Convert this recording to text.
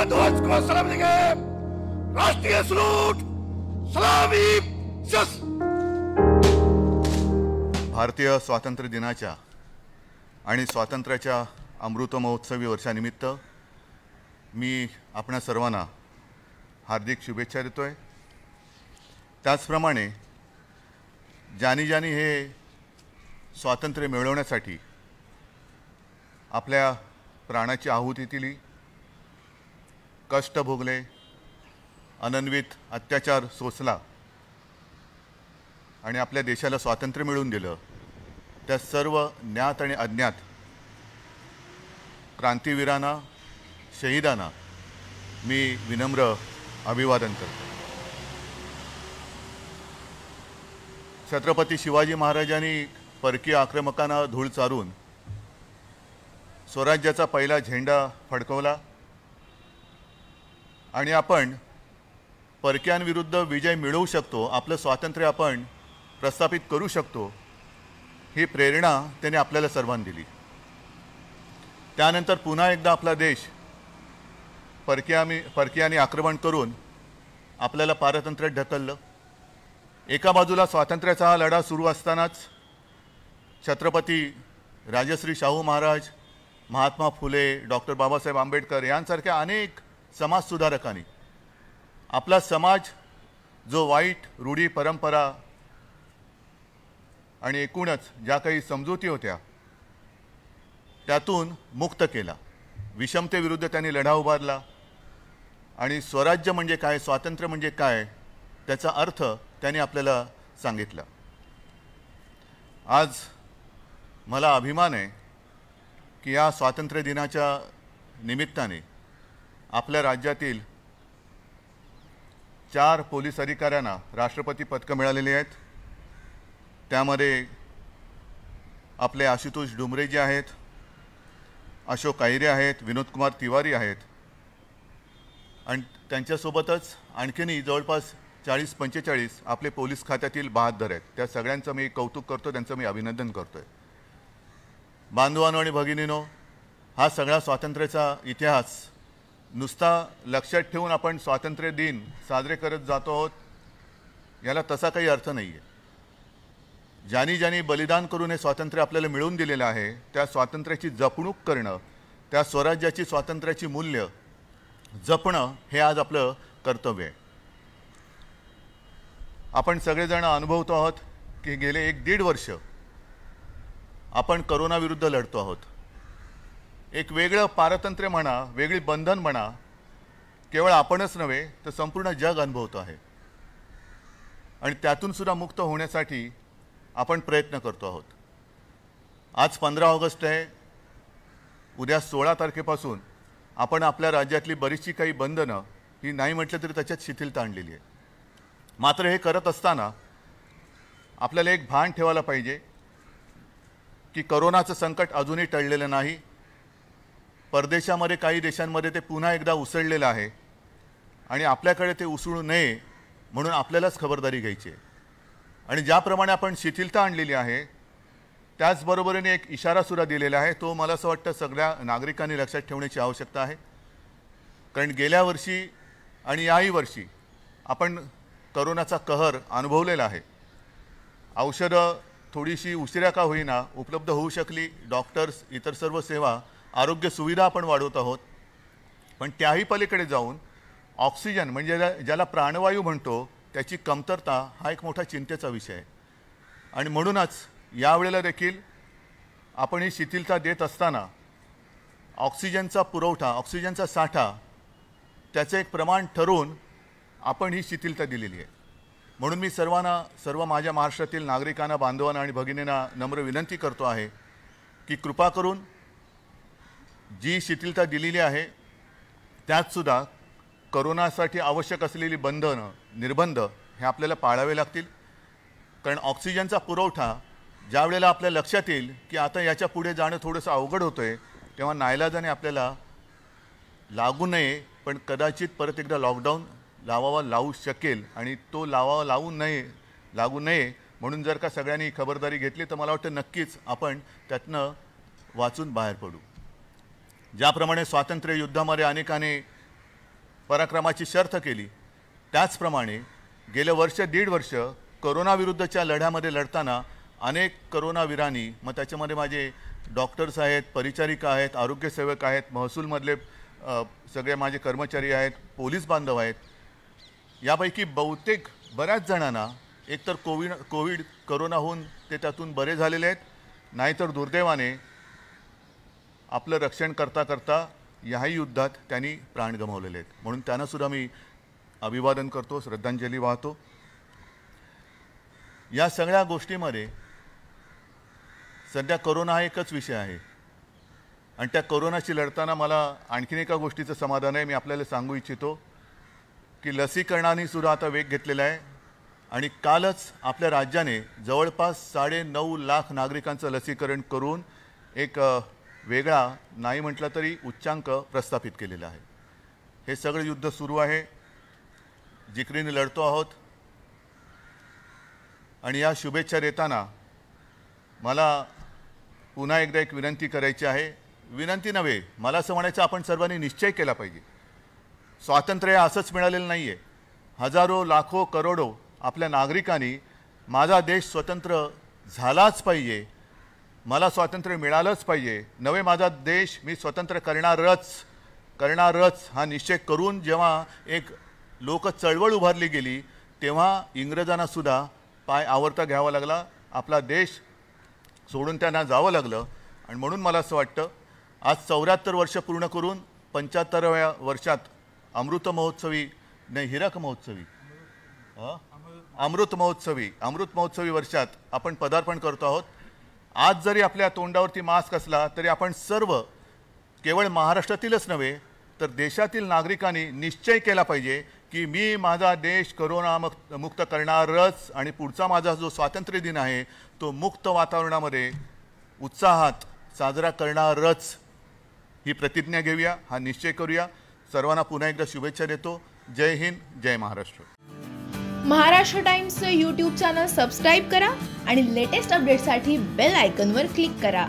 को सलाम देंगे राष्ट्रीय सलामी भारतीय स्वातंत्र्य दिनाच्या आणि स्वातंत्र्याच्या अमृत महोत्सवी वर्षानिमित्त मी आपणा सर्वांना हार्दिक शुभेच्छा देतो आहे त्याचप्रमाणे ज्यानी ज्यानी हे स्वातंत्र्य मिळवण्यासाठी आपल्या प्राणाची आहुती दिली कष्ट भोगले अनन्वित अत्याचार सोसला आणि आपल्या देशाला स्वातंत्र्य मिळवून दिलं त्या सर्व ज्ञात आणि अज्ञात क्रांतीवीरांना शहीदांना मी विनम्र अभिवादन करतो छत्रपती शिवाजी महाराजांनी परकीय आक्रमकांना धूळ चारून स्वराज्याचा पहिला झेंडा फडकवला आणि आपण परक्यांविरुद्ध विजय मिळवू शकतो आपलं स्वातंत्र्य आपण प्रस्थापित करू शकतो ही प्रेरणा त्याने आपल्याला सर्वांना दिली त्यानंतर पुन्हा एकदा आपला देश मी परकीयाने आक्रमण करून आपल्याला पारतंत्र्य ढकललं एका बाजूला स्वातंत्र्याचा हा लढा सुरू असतानाच छत्रपती राजश्री शाहू महाराज महात्मा फुले डॉक्टर बाबासाहेब आंबेडकर यांसारख्या अनेक सुधारकांनी आपला समाज जो वाईट रूढी परंपरा आणि एकूणच ज्या काही समजुती होत्या त्यातून मुक्त केला विषमतेविरुद्ध त्यांनी लढा उभारला आणि स्वराज्य म्हणजे काय स्वातंत्र्य म्हणजे काय त्याचा अर्थ त्यांनी आपल्याला सांगितला आज मला अभिमान आहे की या स्वातंत्र्य दिनाच्या निमित्ताने आपल्या राज्यातील चार पोलीस अधिकाऱ्यांना राष्ट्रपती पदकं मिळालेली आहेत त्यामध्ये आपले आशुतोष डुमरे जे आहेत अशोक कायरे आहेत विनोदकुमार तिवारी आहेत आणि त्यांच्यासोबतच आणखीनही जवळपास चाळीस पंचेचाळीस आपले पोलीस खात्यातील बहादर आहेत त्या सगळ्यांचं मी कौतुक करतो त्यांचं मी अभिनंदन करतो आहे बांधवानो आणि भगिनीनो हा सगळा स्वातंत्र्याचा इतिहास नुसता लक्षात ठेवून आपण स्वातंत्र्य दिन साजरे करत जातो आहोत याला तसा काही अर्थ नाही आहे ज्यानी ज्यांनी बलिदान करून हे स्वातंत्र्य आपल्याला मिळवून दिलेलं आहे त्या स्वातंत्र्याची जपणूक करणं त्या स्वराज्याची स्वातंत्र्याची मूल्य जपणं हे आज आपलं कर्तव्य आहे आपण सगळेजण अनुभवतो आहोत की गेले एक दीड वर्ष आपण करोनाविरुद्ध लढतो आहोत एक वेगळं पारतंत्र्य म्हणा वेगळी बंधन म्हणा केवळ आपणच नव्हे तर संपूर्ण जग अनुभवतो आहे आणि त्यातून सुद्धा मुक्त होण्यासाठी आपण प्रयत्न करतो आहोत आज पंधरा ऑगस्ट आहे उद्या सोळा तारखेपासून आपण आपल्या राज्यातली बरीचशी काही बंधनं ही नाही म्हटलं तरी त्याच्यात शिथिलता आणलेली आहे मात्र हे करत असताना आपल्याला एक भान ठेवायला पाहिजे की करोनाचं संकट अजूनही टळलेलं नाही परदेशामध्ये काही देशांमध्ये ते पुन्हा एकदा उसळलेलं आहे आणि आपल्याकडे ते उसळू नये म्हणून आपल्यालाच खबरदारी घ्यायची आहे आणि ज्याप्रमाणे आपण शिथिलता आणलेली आहे त्याचबरोबरीने एक इशारासुद्धा दिलेला आहे तो मला असं वाटतं सगळ्या नागरिकांनी लक्षात ठेवण्याची आवश्यकता आहे कारण गेल्या वर्षी आणि याही वर्षी आपण करोनाचा कहर अनुभवलेला आहे औषधं थोडीशी उशिरा का होईना उपलब्ध होऊ शकली डॉक्टर्स इतर सर्व सेवा आरोग्य सुविधा आपण वाढवत आहोत पण त्याही पलीकडे जाऊन ऑक्सिजन म्हणजे ज्याला प्राणवायू म्हणतो त्याची कमतरता हा एक मोठा चिंतेचा विषय आहे आणि म्हणूनच यावेळेला देखील आपण ही शिथिलता देत असताना ऑक्सिजनचा पुरवठा ऑक्सिजनचा साठा त्याचं एक प्रमाण ठरवून आपण ही शिथिलता दिलेली आहे म्हणून मी सर्वांना सर्व माझ्या महाराष्ट्रातील नागरिकांना बांधवांना आणि भगिनींना नम्र विनंती करतो आहे की कृपा करून जी शिथिलता दिलेली आहे त्यातसुद्धा करोनासाठी आवश्यक असलेली बंधनं निर्बंध हे आपल्याला पाळावे लागतील कारण ऑक्सिजनचा पुरवठा ज्या वेळेला आपल्या लक्षात येईल की आता याच्या पुढे जाणं थोडंसं अवघड होतं आहे तेव्हा नायलाजाने आपल्याला लागू नये पण कदाचित परत एकदा लॉकडाऊन लावावा लावू शकेल आणि तो लावावा लावू नये लागू नये म्हणून जर का सगळ्यांनी खबरदारी घेतली तर मला वाटतं नक्कीच आपण त्यातनं वाचून बाहेर पडू ज्याप्रमाणे स्वातंत्र्य युद्धामध्ये अनेकाने पराक्रमाची शर्थ केली त्याचप्रमाणे गेले वर्ष दीड वर्ष करोनाविरुद्धच्या लढ्यामध्ये लढताना अनेक करोनावीरांनी मग त्याच्यामध्ये माझे डॉक्टर्स आहेत परिचारिका आहेत आरोग्यसेवक आहेत महसूलमधले सगळे माझे कर्मचारी आहेत पोलीस बांधव आहेत यापैकी बहुतेक बऱ्याच जणांना एकतर कोविड कोविड करोना होऊन ते त्यातून बरे झालेले आहेत नाहीतर दुर्दैवाने आपलं रक्षण करता करता याही युद्धात त्यांनी प्राण गमावलेले आहेत म्हणून त्यांनासुद्धा मी अभिवादन करतो श्रद्धांजली वाहतो या सगळ्या गोष्टीमध्ये सध्या करोना हा एकच विषय आहे आणि त्या करोनाशी लढताना मला आणखीन एका गोष्टीचं समाधान आहे मी आपल्याला सांगू इच्छितो की लसीकरणाने सुद्धा आता वेग घेतलेला आहे आणि कालच आपल्या राज्याने जवळपास साडे नऊ लाख नागरिकांचं लसीकरण करून एक वेगळा नाही म्हटलं तरी उच्चांक प्रस्थापित केलेला आहे हे सगळं युद्ध सुरू आहे जिकरीने लढतो आहोत आणि या शुभेच्छा देताना मला पुन्हा एकदा एक विनंती करायची आहे विनंती नव्हे मला असं म्हणायचं आपण सर्वांनी निश्चय केला पाहिजे स्वातंत्र्य असंच मिळालेलं नाही आहे हजारो लाखो करोडो आपल्या नागरिकांनी माझा देश स्वतंत्र झालाच पाहिजे मला स्वातंत्र्य मिळालंच पाहिजे नवे माझा देश मी स्वतंत्र करणारच करणारच हा निश्चय करून जेव्हा एक लोक चळवळ उभारली गेली तेव्हा इंग्रजांनासुद्धा पाय आवरता घ्यावा लागला आपला देश सोडून त्यांना जावं लागलं आणि म्हणून मला असं वाटतं आज चौऱ्याहत्तर वर्ष पूर्ण करून पंच्याहत्तराव्या वर्षात अमृत महोत्सवी नाही हिरक महोत्सवी अमृत महोत्सवी अमृत महोत्सवी वर्षात आपण पदार्पण करतो आहोत आज जरी आपल्या तोंडावरती मास्क असला तरी आपण सर्व केवळ महाराष्ट्रातीलच नव्हे तर देशातील नागरिकांनी निश्चय केला पाहिजे की मी माझा देश करोना मुक्त करणारच आणि पुढचा माझा जो स्वातंत्र्य दिन आहे तो मुक्त वातावरणामध्ये उत्साहात साजरा करणारच ही प्रतिज्ञा घेऊया हा निश्चय करूया सर्वांना पुन्हा एकदा शुभेच्छा देतो जय हिंद जय महाराष्ट्र महाराष्ट्र टाइम्सचं यूट्यूब चॅनल सबस्क्राईब करा आणि लेटेस्ट अपडेटसाठी बेल आयकनवर क्लिक करा